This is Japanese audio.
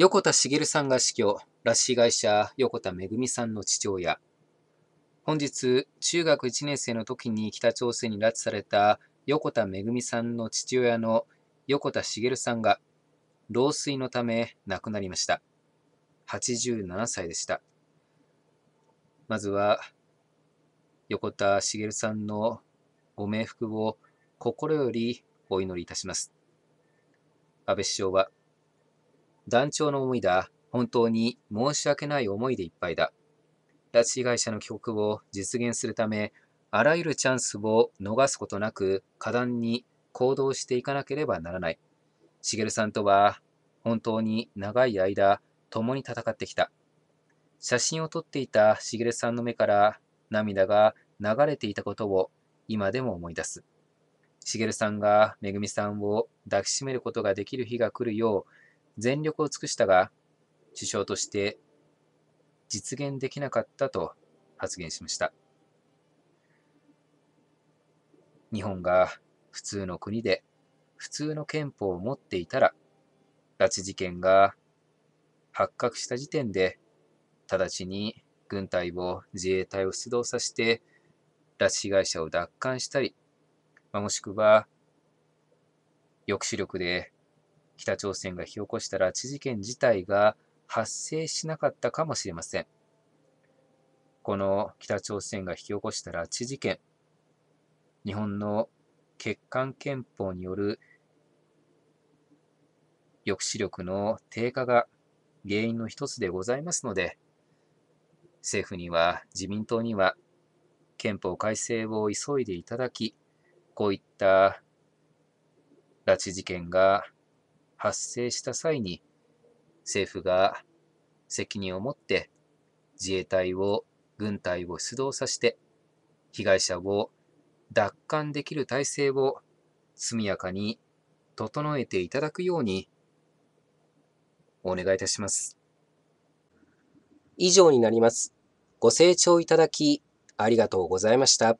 横田茂さんが死去、拉致被害者横田めぐみさんの父親。本日、中学1年生の時に北朝鮮に拉致された横田めぐみさんの父親の横田茂さんが、老衰のため亡くなりました。87歳でした。まずは、横田茂さんのご冥福を心よりお祈りいたします。安倍首相は、団長の思いだ。本当に申し訳ない思いでいっぱいだ。拉致被害者の帰国を実現するため、あらゆるチャンスを逃すことなく、果断に行動していかなければならない。茂さんとは、本当に長い間、共に戦ってきた。写真を撮っていた茂さんの目から涙が流れていたことを今でも思い出す。茂さんがめぐみさんを抱きしめることができる日が来るよう全力を尽くしたが、首相として実現できなかったと発言しました。日本が普通の国で普通の憲法を持っていたら、拉致事件が発覚した時点で、直ちに軍隊を自衛隊を出動させて、拉致被害者を奪還したり、もしくは抑止力で北朝鮮が引き起こした拉致事件自体が発生しなかったかもしれません。この北朝鮮が引き起こした拉致事件、日本の欠陥憲法による抑止力の低下が原因の一つでございますので、政府には自民党には憲法改正を急いでいただき、こういった拉致事件が発生した際に、政府が責任を持って自衛隊を、軍隊を出動させて、被害者を奪還できる体制を速やかに整えていただくように、お願いいたします。以上になります。ご清聴いただき、ありがとうございました。